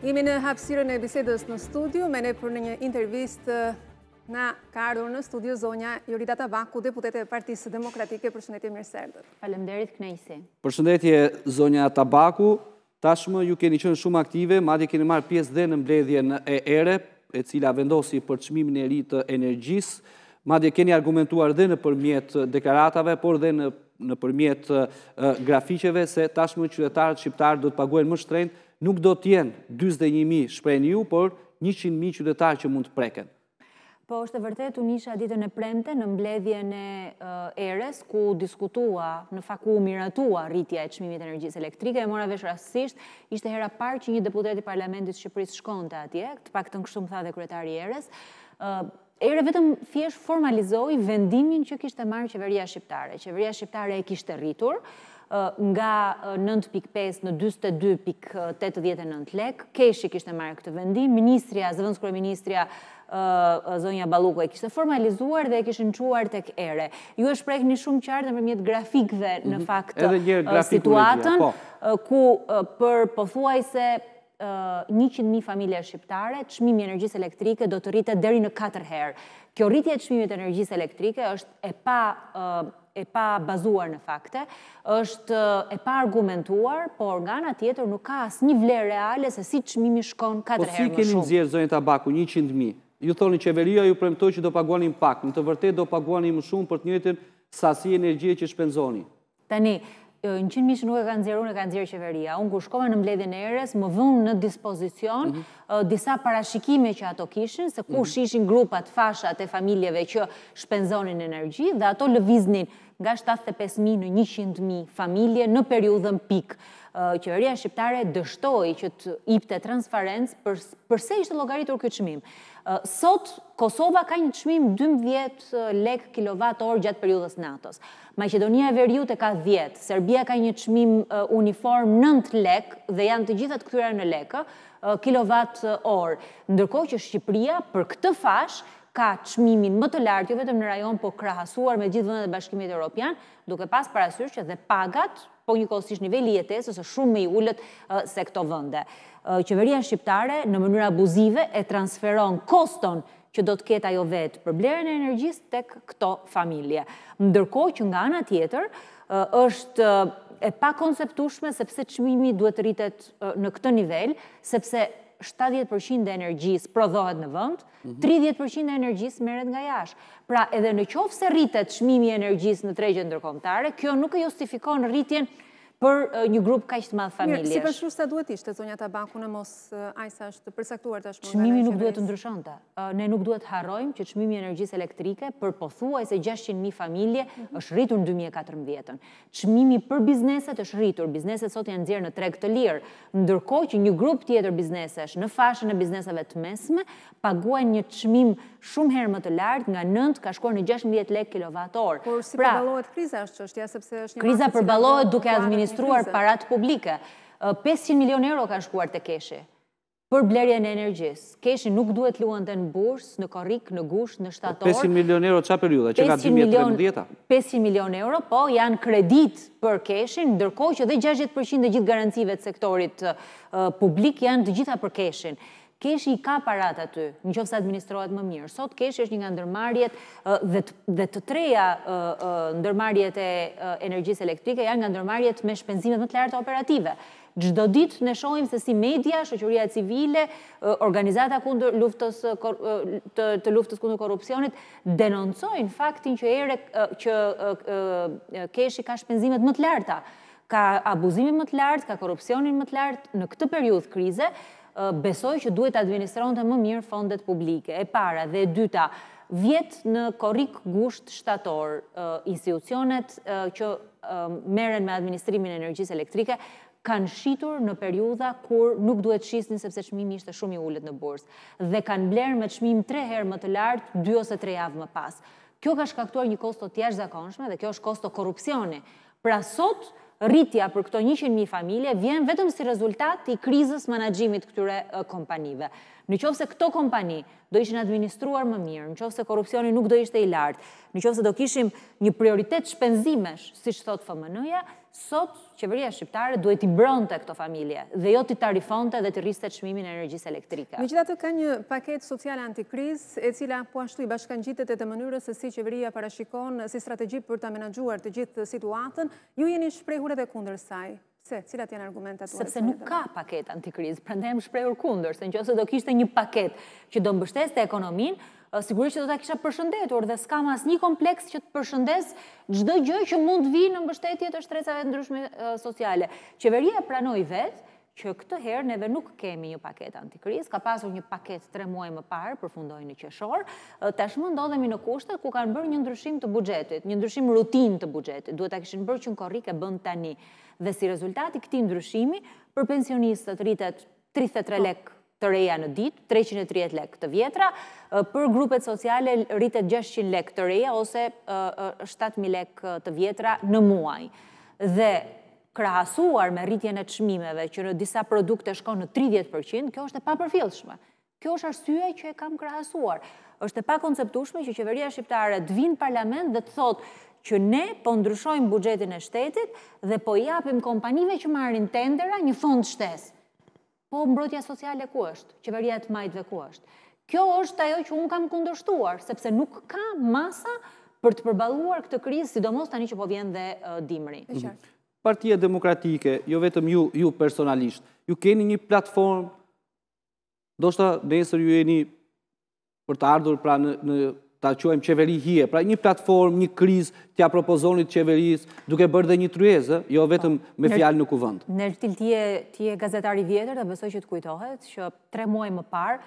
Imi në hapësirën e bisedës në studio, me ne për një intervist na ka ardhur në studio zonja Jorida Tabaku, deputete e Partisë Demokratike, përshëndetje mirë sërdër. Knejsi. Përshëndetje zonja Tabaku, tashmë ju keni qënë shumë aktive, madje keni marë pjesë dhe në mbledhjen e ere, e cila vendosi për qëmimin e rritë energjisë, madje keni argumentuar dhe në përmjet deklaratave, por dhe në përmjet grafiqeve, se tashmë qytetarët shqiptarë do të paguen më shtrejnë nuk do t'jenë 21.000 shprejnë ju, por 100.000 qytetarë që mund të preken. Po, është e vërtet, unë isha ditën e premte në mbledhje në eres, ku diskutua në faku miratua rritja e qmimit energjisë elektrike, e mora vesh rastësisht, ishte hera par që një i parlamentit Shqipëris shkon të atje, të pak të në kështu më tha dhe kretari eres, ere vetëm fjesht formalizoi vendimin që kishte marrë qeveria shqiptare. Qeveria shqiptare e kishte rritur, nga 9.5 në 22.89 lek. Keshi kishtë e marrë këtë vendim, Ministria, zëvëndës kërë Ministria, Zonja Baluko e kishtë e formalizuar dhe e kishtë në quar tek ere. Ju e shprejkë një shumë qartë në përmjetë grafikëve në mhm. fakt situatën, ku për pëthuaj se 100.000 familje shqiptare qmimi energjisë elektrike do të rritë dheri në 4 herë. Kjo rritje qmimi të energjisë elektrike është e pa e pa bazuar në fakte, është e pa argumentuar, por nga nga tjetër nuk ka asë një vlerë reale se si që mimi shkon 4 po herë më shumë. Po si kemi në zjerë zonjë tabaku, 100.000, ju thoni qeveria ju premtoj që do paguani më pak, në të vërtet do paguani më shumë për të njëtën sasi energje që shpenzoni. Tani, në qënë mishë nuk e kanë zjeru në kanë zjerë qeveria. Unë kur shkova në mbledhin e eres, më vënë në dispozicion mhm. disa parashikime që ato kishin, se kush mhm. ishin grupat, fashat e familjeve që shpenzonin energji, dhe ato lëviznin nga 75.000 në 100.000 familje në periudhën pikë. Qeveria Shqiptare dështoj që të ipte transferens përse ishte logaritur këtë qëmim. Sot, Kosova ka një qëmim 12 lek kWh gjatë periudhës nato Maqedonia Macedonia e Veriut e ka 10, Serbia ka një qëmim uniform 9 lek dhe janë të gjithat këtyra në lekë, orë. Ndërkohë që Shqipria për këtë fashë ka qmimin më të lartë, jo vetëm në rajon, po krahasuar me gjithë vëndet e bashkimit e Europian, duke pas parasysh që dhe pagat, po një kostisht nivelli jetes, ose shumë me i ullët se këto vënde. Qeveria shqiptare në mënyrë abuzive e transferon koston që do të ketë ajo vetë për blerën e energjis të këto familje. Ndërko që nga ana tjetër, është e pa konceptushme sepse qmimi duhet rritet në këtë nivel, sepse 70% e energjis prodhohet në vënd, 30% e energjis meret nga jash. Pra edhe në qofë se rritet shmimi e energjis në tregjën ndërkomtare, kjo nuk e justifikon rritjen për një grup ka ishtë madhë familjesh. Mirë, si për shusë ta duhet ishte, zonja ta banku në mos ajsa është përsektuar të shmonë. Qëmimi nuk duhet të ndryshonëta. Ne nuk duhet harojmë që qëmimi energjisë elektrike për pothuaj se 600.000 familje mhm. është rritur në 2014-ën. Qëmimi për bizneset është rritur, bizneset sot janë dzirë në treg të lirë, ndërko që një grup tjetër biznesesh në fashën e bizneseve të mesme, paguaj një qëmim shumë herë më të lartë nga 9 ka shkuar në 16 lek kilovator. Por si pra, përbalohet kriza është që është ja sepse është një Kriza që përbalohet duke administrat sinistruar parat publike. 500 milion euro kanë shkuar të keshi për blerje në energjis. Keshi nuk duhet luan të në bursë, në korik, në gush, në shtatorë. 500 milion euro, qa periuda? Që ka 2013? 500 milion euro, po, janë kredit për keshin, ndërkohë që dhe 60% dhe gjithë garancive të sektorit publik janë të gjitha për keshin. Keshi i ka parat aty, në qofës administrojat administrohet më mirë. Sot keshi është një nga ndërmarjet dhe të treja ndërmarjet e energjisë elektrike janë nga ndërmarjet me shpenzimet më të lartë operative. Gjdo ditë në shojmë se si media, shëqëria civile, organizata të luftës kundur korupcionit, denoncojnë faktin që ere që keshi ka shpenzimet më të larta, ka abuzimin më të lartë, ka korupcionin më të lartë në këtë periudhë krize, besoj që duhet administron të më mirë fondet publike. E para dhe dyta, vjetë në korik gusht shtator institucionet që meren me administrimin e energjisë elektrike, kanë shqitur në periuda kur nuk duhet shqisni sepse shmimi ishte shumë i ullet në bursë dhe kanë blerë me shmim tre herë më të lartë, dy ose tre javë më pasë. Kjo ka shkaktuar një kosto tjash zakonshme dhe kjo është kosto korupcioni. Pra sot, rritja për këto 100.000 familje vjen vetëm si rezultat i krizës menaxhimit këtyre kompanive. Në qovë se këto kompani do ishin administruar më mirë, në qovë se korupcioni nuk do ishte i lartë, në qovë se do kishim një prioritet shpenzimesh, si shtot FMN-ja, Sot, qeveria shqiptare duhet i bronte këto familje dhe jo të tarifonte dhe të riste të shmimin e energjisë elektrika. Në gjitha të ka një paket sociale antikriz e cila po ashtu i bashkan gjitët e të mënyrës e si qeveria parashikon si strategi për të amenagjuar të gjithë situatën, ju jeni shprejhure dhe kunder saj. Se, cilat janë argumentat uarës? Sepse nuk ka paket antikriz, prandem shprejur kunder, se në qëse do kishte një paket që do mbështes të ekonomin, sigurisht që do të kisha përshëndetur dhe s'kam as një kompleks që të përshëndes gjdo gjë që mund vi në mbështetje të shtresave të ndryshme sociale. Qeveria pranoj vetë që këtë herë neve nuk kemi një paket antikriz, ka pasur një paket tre muaj më parë, përfundoj në qeshor, tashmë ndodhemi në kushtet ku kanë bërë një ndryshim të bugjetit, një ndryshim rutin të bugjetit, duhet a kishin bërë që në korrike bënd tani dhe si rezultati këti ndryshimi për pensionistët rritet 33 po. lek të reja në ditë, 330 lek të vjetra, për grupet sociale rritet 600 lek të reja ose 7000 lek të vjetra në muaj. Dhe krahasuar me rritjen e qmimeve që në disa produkte shko në 30%, kjo është e pa përfilshme. Kjo është arsye që e kam krahasuar. është e pa konceptushme që qeveria shqiptare të vinë parlament dhe të thotë që ne po ndryshojmë bugjetin e shtetit dhe po japim kompanive që marrin tendera një fond shtes. Po mbrotja sociale ku është? Qeveria e të majtëve ku është? Kjo është ajo që unë kam kundërshtuar, sepse nuk ka masa për të përbaluar këtë krizë, sidomos tani që po vjen dhe dimri. Mhm. Partia Demokratike, jo vetëm ju, ju personalisht, ju keni një platformë, do shta nesër ju jeni për të ardhur pra në, në ta quajmë qeveri hije, pra një platformë, një kriz, tja propozonit qeverisë, duke bërë dhe një tryezë, jo vetëm me fjalë në kuvënd. Nërtil tje, tje gazetari vjetër dhe besoj që të kujtohet, që tre muaj më parë,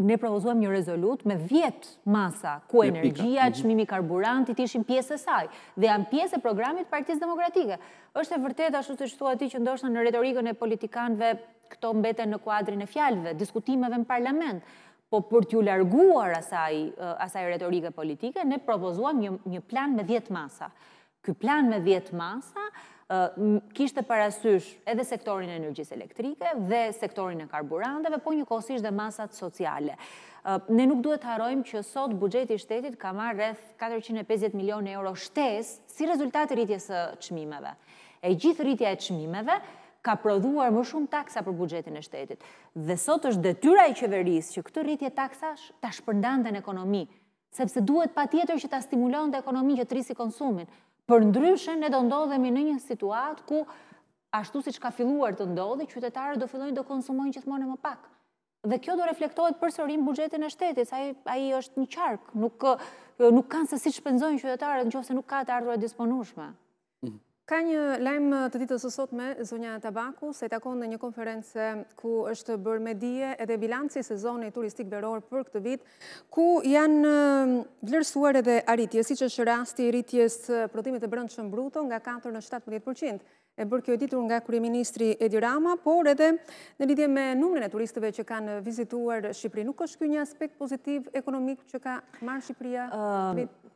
ne propozojmë një rezolut me vjetë masa, ku energjia, qmimi mhm. karburantit, ishim pjesë e saj, dhe janë pjesë e programit Partisë demokratike. është e vërtet, ashtu të qëtu ati që ndoshtë në retorikën e politikanve, këto mbeten në kuadrin e fjalëve, diskutimeve në parlament, po për t'ju larguar eh, asaj retorike politike, ne propozuam një plan me 10 masa. Ky plan me 10 masa eh, kishte parasysh edhe sektorin e energjisë elektrike dhe sektorin e karburandeve, po një kosisht dhe masat sociale. Eh, ne nuk duhet harojmë që sot bugjeti shtetit ka marrë rreth 450 milion euro shtes si rezultat rritjes të qmimeve. E gjithë rritja e qmimeve, ka prodhuar më shumë taksa për bugjetin e shtetit. Dhe sot është detyra e qeverisë që këtë rritje taksash ta shpërndante në ekonomi, sepse duhet pa tjetër që ta stimulon dhe ekonomi që të rrisi konsumin. Për ndryshën, ne do ndodhemi në një situatë ku ashtu si që ka filluar të ndodhe, qytetarët do fillojnë do konsumojnë që të më pak. Dhe kjo do reflektohet për sërim bugjetin e shtetit, sa a i është një qark, nuk, nuk kanë se si shpenzojnë qytetarët në qofë se nuk ka të ardhur disponushme. Ka një lajmë të ditës sësot me Zonja Tabaku, se i takon në një konference ku është bërë me edhe bilanci i turistik veror për këtë vit, ku janë um, vlerësuar edhe arritje, si që është rasti rritjes uh, prodimit e brëndë shën bruto nga 4 në 17% e bërë kjo ditur nga Kryeministri Edi Rama, por edhe në lidje me numrin e turistëve që kanë vizituar Shqipëri. Nuk është kjo një aspekt pozitiv ekonomik që ka marë Shqipëria?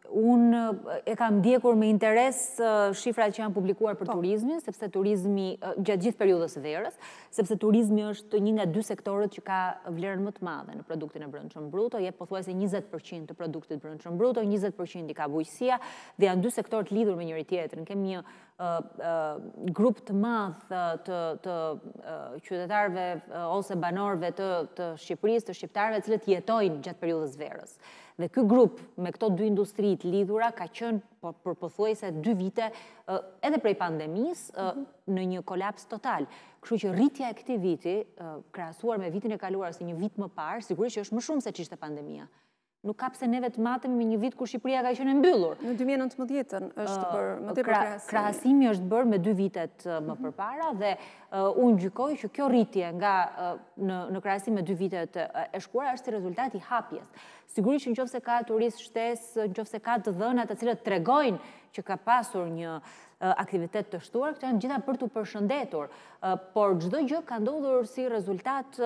Unë e kam ndjekur me interes shifrat që janë publikuar për po. turizmin, sepse turizmi gjatë gjithë periudës verës, sepse turizmi është një nga dy sektorët që ka vlerën më të madhe në produktin e brëndshëm bruto, je pothuaj se 20% të produktit brëndshëm bruto, 20% i ka bujësia, dhe janë dy sektorët lidhur me njëri tjetër. Në kemi një grup të madh të, qytetarve ose banorve të, të Shqipëris, të shqiptarve, cilët jetojnë gjatë periudës verës. Dhe këtë grupë me këto dy industrit lidhura ka qënë për po, pëthuaj se dy vite edhe prej pandemis në një kolaps total. Kështu që rritja e këti viti, krasuar me vitin e kaluar si një vit më parë, sigurisht që është më shumë se qishtë e pandemia nuk ka pse neve të matëm me një vit kur Shqipëria ka ishën e mbyllur. Në 2019 është bërë, më të bërë krasimi. Krasimi është bërë me dy vitet më mhm. përpara dhe unë gjykoj që kjo rritje nga në krasimi me dy vitet e shkuar është të rezultat i hapjes. Sigurisht në qofse ka turist shtesë, në qofse ka të dhënat të cilët tregojnë që ka pasur një aktivitet të shtuar, këtë janë gjitha për të përshëndetur, por gjithë gjë ka ndodhur si rezultat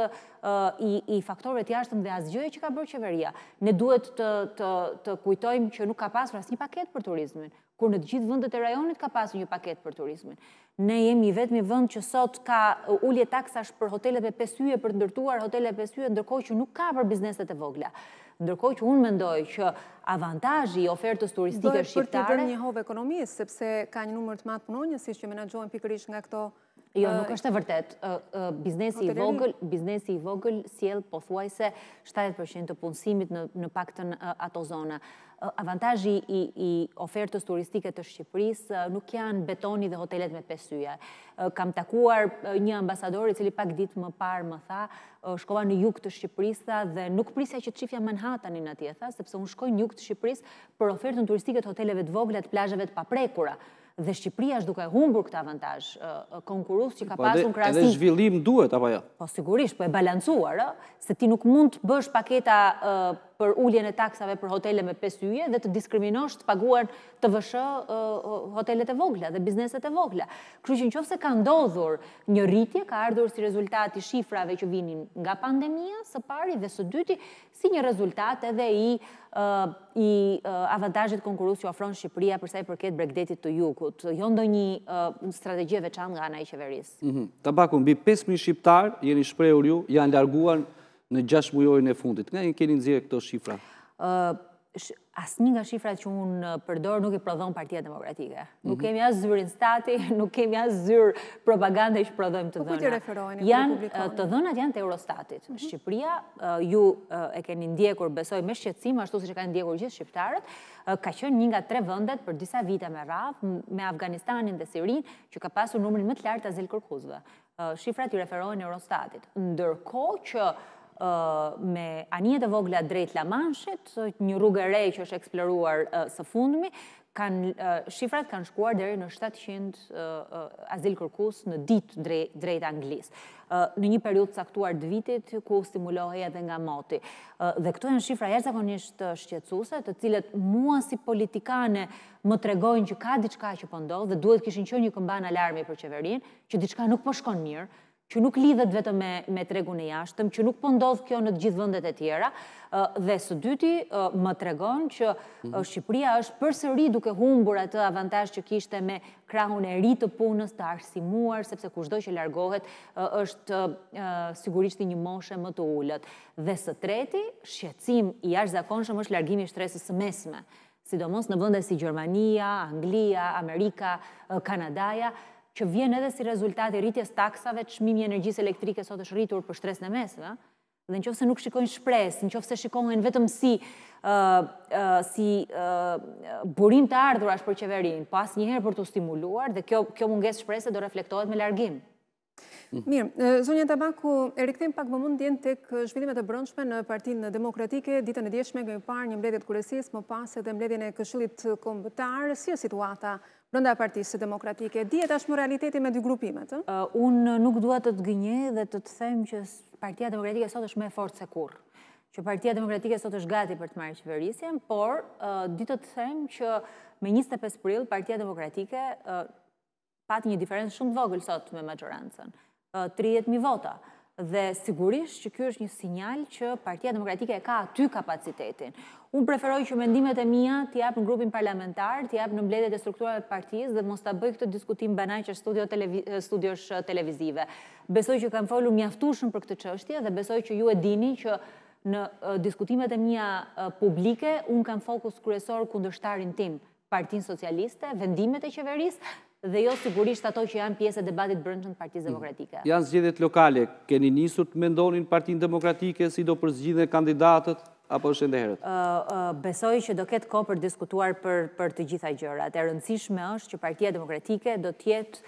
i faktore të jashtëm dhe asgjëje që ka bërë qeveria. Ne duhet të kujtojmë që nuk ka pasur asë një paket për turizmin, kur në të gjithë vëndet e rajonit ka pasur një paket për turizmin. Ne jemi i vetëmi vënd që sot ka ulje taksash për hotelet e pesyje, për ndërtuar hotelet e pesyje, ndërkohë që nuk ka për bizneset e vogla. Ndërkohë që unë mendoj që avantajë i ofertës turistike shqiptare... Dojë për të dërë një hovë ekonomisë, sepse ka një numër të matë punonjës, si që menagjojnë pikërish nga këto Jo, nuk është e vërtet. Biznesi i vogël, biznesi i vogël siel po thuaj se 70% të punësimit në pakten ato zona. Avantajji i ofertës turistike të Shqipërisë nuk janë betoni dhe hotelet me pesyja. Kam takuar një ambasadori cili pak ditë më parë më tha, shkova në juk të Shqipërisë dhe nuk prisja që të qifja Manhattan i në sepse unë shkoj në juk të Shqipërisë për ofertën turistike të hoteleve të voglat, plajëve të paprekura dhe Shqipëria është duke humbur këtë avantazh konkurrues që ka po, pasur krahasim. Edhe zhvillim duhet apo jo? Po sigurisht, po e balancuar, se ti nuk mund të bësh paketa për uljen e taksave për hotele me pesyje yje dhe të diskriminosh të paguar të vëshë hotelet e vogla dhe bizneset e vogla. Kështu që nëse ka ndodhur një rritje, ka ardhur si rezultat i shifrave që vinin nga pandemia së pari dhe së dyti, si një rezultat edhe i i avantajit konkurus që ofronë Shqipëria përsa i përket bregdetit të jukut. Jo ndo një strategje veçan nga i qeveris. Mhm. Ta baku, bi 5.000 shqiptar, jeni shprejur ju, janë larguan në 6 mujojnë e fundit. Nga një keni nëzire këto shqifra? një nga shifrat që unë përdorë nuk i prodhon partijat demokratike. Nuk mhm. kemi asë zyrin stati, nuk kemi asë zyrë propaganda i që prodhojmë të po dhëna. ku të referojnë? Janë, të dhënat janë të Eurostatit. Mhm. Shqipria, ju e keni ndjekur, besoj me shqetsim, ashtu se që kanë ndjekur gjithë shqiptarët, ka qënë një nga tre vëndet për disa vite me rafë, me Afganistanin dhe Sirin, që ka pasur numërin më të lartë të zilë kërkuzve. Shifrat i referojnë Eurostatit. Ndërko që me anjet e vogla drejt la manshit, një rrugë e rej që është eksploruar së fundmi, shifrat kanë shkuar dhe në 700 azil kërkus në ditë drejt anglisë. Në një periut saktuar dë vitit, ku stimulohi edhe nga moti. Dhe këtu e në shifra jërë zakonisht shqetsuse, të cilët mua si politikane më tregojnë që ka diçka që pëndohë po dhe duhet kishin që një këmban alarmi për qeverin, që diçka nuk po shkon mirë, që nuk lidhet vetëm me, me tregun e jashtëm, që nuk pëndodhë po kjo në të gjithë vëndet e tjera, dhe së dyti më tregon që mhm. Shqipëria është përsëri duke humbur atë avantaj që kishte me krahun e ri të punës të arsimuar, sepse kushdo që largohet është sigurisht një moshe më të ullët. Dhe së treti, shqecim i ashtë zakonshëm është largimi shtresës së mesme, sidomos në vëndet si Gjermania, Anglia, Amerika, Kanadaja, që vjen edhe si rezultat i rritjes taksave, të shmimi energjisë elektrike sot është rritur për shtres e mesëve. Dhe nëse nuk shikojnë shpresë, nëse shikojnë vetëm si si burim të ardhurash për qeverinë, pa po asnjëherë për të stimuluar dhe kjo kjo mungesë shpresë do reflektohet me largim. Mhm. Mirë, zonja Tabaku, e rikthejmë pak vëmendjen tek zhvillimet e brendshme në Partinë Demokratike, ditën e djeshme gjë parë një mbledhje kryesisë, më pas edhe mbledhjen e Këshillit Kombëtar, si është situata rënda partisë demokratike. Djetë është më realiteti me dy grupimet? Unë nuk duhet të të gënje dhe të të them që partia demokratike sot është me fort se kur. Që partia demokratike sot është gati për të marrë qeverisjen, por di të them që me 25 pril partia demokratike pat një diferencë shumë të vogël sot me maqërancën. 30.000 vota dhe sigurisht që kjo është një sinjal që partia demokratike e ka aty kapacitetin. Unë preferoj që mendimet e mija t'i apë në grupin parlamentar, t'i apë në mbledet e strukturave të partijës dhe mos t'a bëj këtë diskutim banaj që studiosh eh, televizive. Besoj që kam folu mjaftushën për këtë qështje dhe besoj që ju e dini që në eh, diskutimet e mija eh, publike unë kam fokus kërësor kundështarin tim partin socialiste, vendimet e qeverisë dhe jo sigurisht ato që janë pjesë e debatit brëndshën partijës demokratike. Janë zgjedit lokale, keni njësur të mendonin partijën demokratike si do për përzgjidhe kandidatët apo është ndëherët? Besoj që do ketë ko për diskutuar për të gjitha gjërat. E rëndësishme është që partija demokratike do tjetë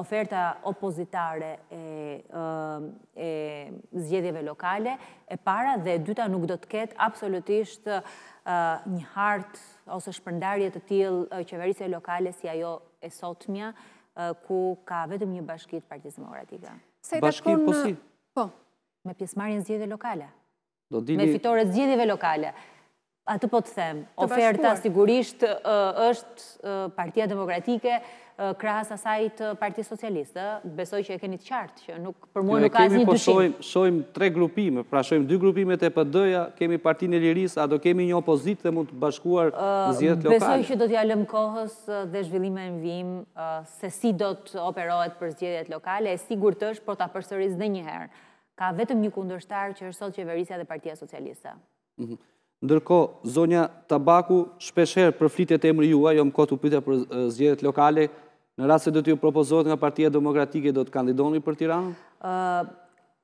oferta opozitare e zgjedhjeve lokale e para dhe dyta nuk do të ketë absolutisht një hartë ose shpërndarje të tjilë qeverise lokale si ajo e sotmja, ku ka vetëm një bashkit partizmora t'i ga. Bashkit posit? Po. Me pjesmarin zjedhe lokale. Me fitore zjedhe lokale të po të them, oferta sigurisht është partia demokratike krahës asaj të Parti Socialistë. Besoj që e keni të qartë, që nuk për mua jo, nuk ka një dyshim. Ne kemi po shohim tre grupime, pra shohim dy grupimet e PD-ja, kemi Partinë e Lirisë, a do kemi një opozitë dhe mund të bashkuar në zgjedhjet lokale? Besoj që do t'ja lëmë kohës dhe zhvillime në vim se si do të operohet për zgjedhjet lokale, e sigurt është, por ta përsëris dhe njëherë. Ka vetëm një kundërshtar që është sot qeverisja dhe Partia Socialiste. Mhm. Ndërko, zonja tabaku shpesher për flitet e emri jua, jo më u pyta për zgjerit lokale, në rrasë se do t'ju propozohet nga partia demokratike, do t'kandidoni për Tiranë?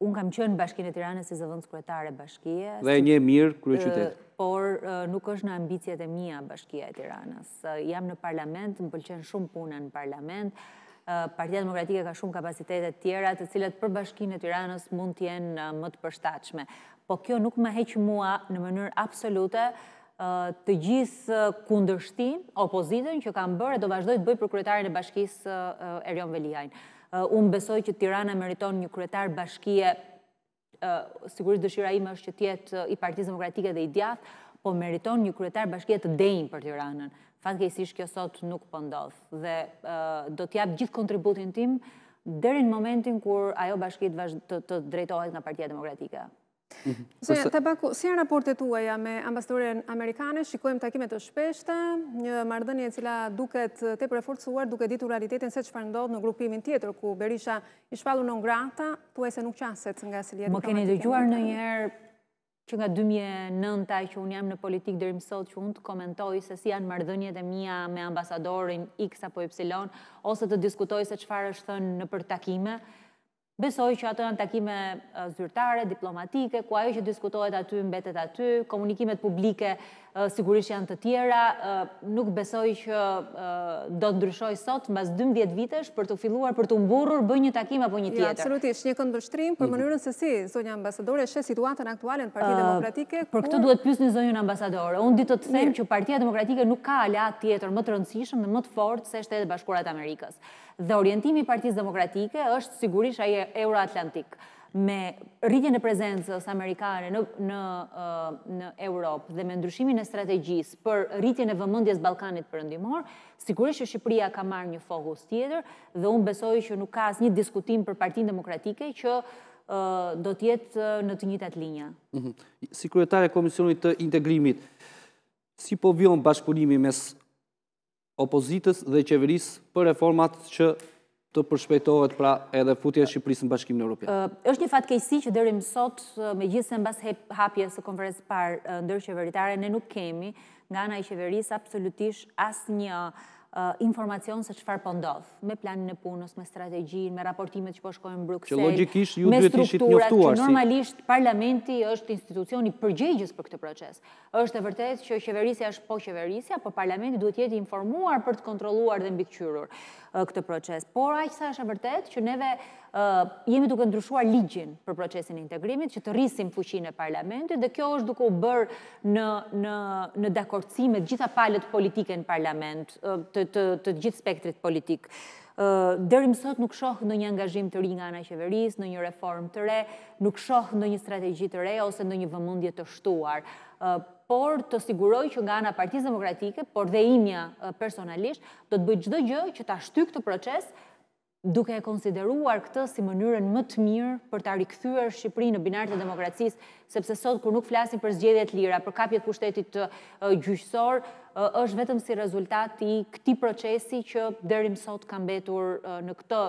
Unë kam qënë bashkinë e Tiranë si zëvëndës kretare bashkije. Dhe e një mirë kërë qytetë por nuk është në ambicjet e mija bashkia e tiranës. Jam në parlament, më pëlqen shumë punën në parlament, Partia Demokratike ka shumë kapacitetet tjera të cilat për bashkinë e tiranës mund t'jenë më të përstachme. Po kjo nuk me heq mua në mënyrë absolute të gjithë kundërshtin, opozitën që kam bërë e do vazhdoj të bëjë për kretarën e bashkisë Erion Velijajnë. Unë besoj që Tirana meriton një kretar bashkije, sigurisht dëshira ime është që tjetë i partizë demokratike dhe i djathë, po meriton një kretar bashkije të dejnë për Tiranën fatgejësish kjo sot nuk pëndodhë po dhe do t'jabë gjithë kontributin tim deri në momentin kur ajo bashkit të drejtohet nga partia demokratika. Mhm. Tabaku, si në raportet uaja me ambasadorin Amerikane, shikojmë takimet të shpeshta, një mardënje cila duket te preforcuar, duke ditur realitetin se që farë ndodhë në grupimin tjetër, ku Berisha i shpalu në ngrata, tu e se nuk qaset nga si ljetë. Më keni dëgjuar në njerë që nga 2009-a që unë jam në politikë dërim sot që unë të komentoj se si janë mardhënjet e mija me ambasadorin X apo Y, ose të diskutoj se qëfar është thënë në për takime, besoj që ato janë takime zyrtare, diplomatike, ku ajo që diskutojt aty, mbetet aty, komunikimet publike sigurisht janë të tjera, nuk besoj që do të ndryshoj sot mbas 12 vitesh për të filluar për të mburrur bëj një takim apo një jo, tjetër. Ja, absolutisht, një këndvështrim për mhm. mënyrën se si zonja ambasadore e situatën aktuale në Partinë Demokratike. Për këtë duhet pyes një zonjën ambasadore. Unë di të të them që Partia Demokratike nuk ka ala tjetër më të rëndësishëm dhe më të fortë se Shtetet e Bashkuara të Amerikës. Dhe orientimi i Partisë Demokratike është sigurisht ai euroatlantik me rritjen e prezencës amerikane në, në, Europë dhe me ndryshimin e strategjisë për rritjen e vëmëndjes Balkanit përëndimor, sigurisht që Shqipëria ka marrë një fokus tjetër dhe unë besoj që nuk ka asë një diskutim për partin demokratike që do tjetë në të njëtë atë linja. Mhm. Si kryetare Komisionit të Integrimit, si po vion bashkëpunimi mes opozitës dhe qeverisë për reformat që të përshpejtohet pra edhe futje e Shqipërisë në bashkim në Europian. Êshtë një fatë kejsi që dërim sot me gjithë se në bas hapje së konferesë parë ndërë qeveritare, ne nuk kemi nga nga i qeverisë absolutisht asë një Uh, informacion se qëfar po me planin e punës, me strategjin, me raportimet që po shkojnë në Bruxelles, me strukturat, që normalisht parlamenti është institucioni përgjegjës për këtë proces. është e vërtet që qeverisja është po qeverisja, po parlamenti duhet jeti informuar për të kontroluar dhe mbiqyrur uh, këtë proces. Por, aqësa është e vërtet që neve jemi duke ndryshuar ligjin për procesin e integrimit, që të rrisim fuqinë e parlamentit, dhe kjo është duke u bërë në, në, në gjitha palet politike në parlament, të, të, gjithë spektrit politikë. Dërim sot nuk shoh në një angazhim të ri nga ana qeverisë, në një reform të re, nuk shoh në një strategji të re ose në një vëmendje të shtuar. Por të siguroj që nga ana Partisë Demokratike, por dhe imja personalisht, do të bëj çdo gjë që ta shtyk këtë proces duke e konsideruar këtë si mënyrën më të mirë për të rikëthyër Shqipëri në binartë të demokracisë, sepse sot kur nuk flasin për zgjedhjet lira, për kapjet pushtetit të gjyqësor, është vetëm si rezultati këti procesi që dërim sot kam betur në këtë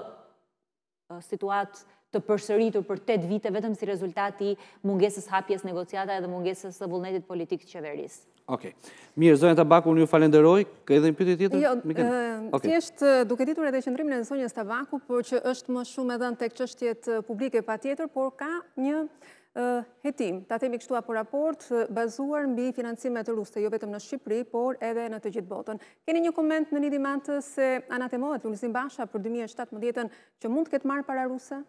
Uh, situatë të përsëritur për 8 vite vetëm si rezultati i mungesës hapjes negociata edhe mungesës së vullnetit politik të qeverisë. Ok. Mirë, zonja Tabaku, unë ju falenderoj. Ka edhe një pyetje tjetër? Jo, eh, thjesht eh, duke ditur edhe qëndrimin e zonjës Tabaku, por që është më shumë edhe tek çështjet eh, publike patjetër, por ka një hetim, ta temi kështu apo raport, bazuar mbi financimet ruste, jo vetëm në Shqipëri, por edhe në të gjithë botën. Keni një koment në një dimantë se anatemohet Lulzim Basha për 2017 që mund të ketë marë para ruse?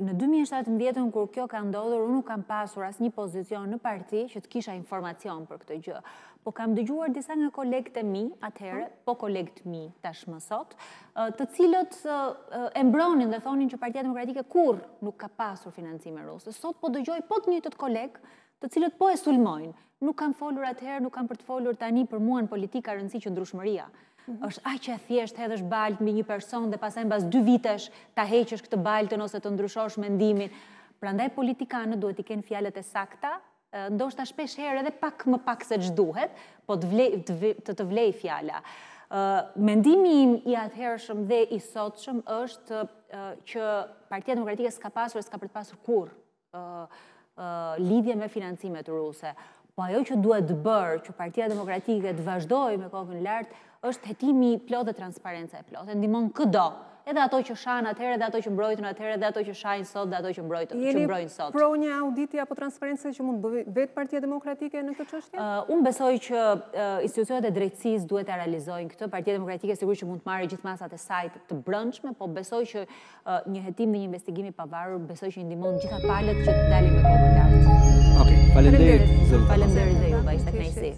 në 2017 kur kjo ka ndodhur, unë nuk kam pasur asë një pozicion në parti që të kisha informacion për këtë gjë. Po kam dëgjuar disa nga kolegët e mi, atëherë, po kolegët mi tashmë sot, të cilët e mbronin dhe thonin që partijat demokratike kur nuk ka pasur financime rusë. Sot po dëgjoj po të një të të kolegë të cilët po e sulmojnë. Nuk kam folur atëherë, nuk kam për të folur tani për muan politika rëndësi që ndrushmëria. Mhm. është aq e thjesht edhe hedhësh baltë me një person dhe pasaj mbas dy vitesh ta heqësh këtë baltën ose të ndryshosh mendimin. Prandaj politikanët duhet i kenë fjalët e sakta, ndoshta shpesh herë edhe pak më pak se ç'duhet, po të vlej të të vlej fjala. mendimi im i atëhershëm dhe i sotshëm është që Partia Demokratike s'ka pasur, s'ka për të pasur kur lidhje me financimet ruse. Po ajo që duhet të bërë që Partia Demokratike të vazhdojë me kokën lartë është hetimi i plot dhe transparenca e plot. E ndimon këdo, edhe ato që shanë atëherë, edhe ato që mbrojtën atëherë, edhe ato që shajnë sot, edhe ato që mbrojtën sot. Jeni pro një auditi apo transparenca që mund bëvi vetë partia demokratike në këtë qështje? Unë besoj që institucionet e drejtsis duhet e realizojnë këtë, partia demokratike sigur që mund të marrë gjithë masat e sajtë të brëndshme, po besoj që një hetim dhe një investigimi pavarur, besoj që ndimon gjitha palët që të dalim e kohë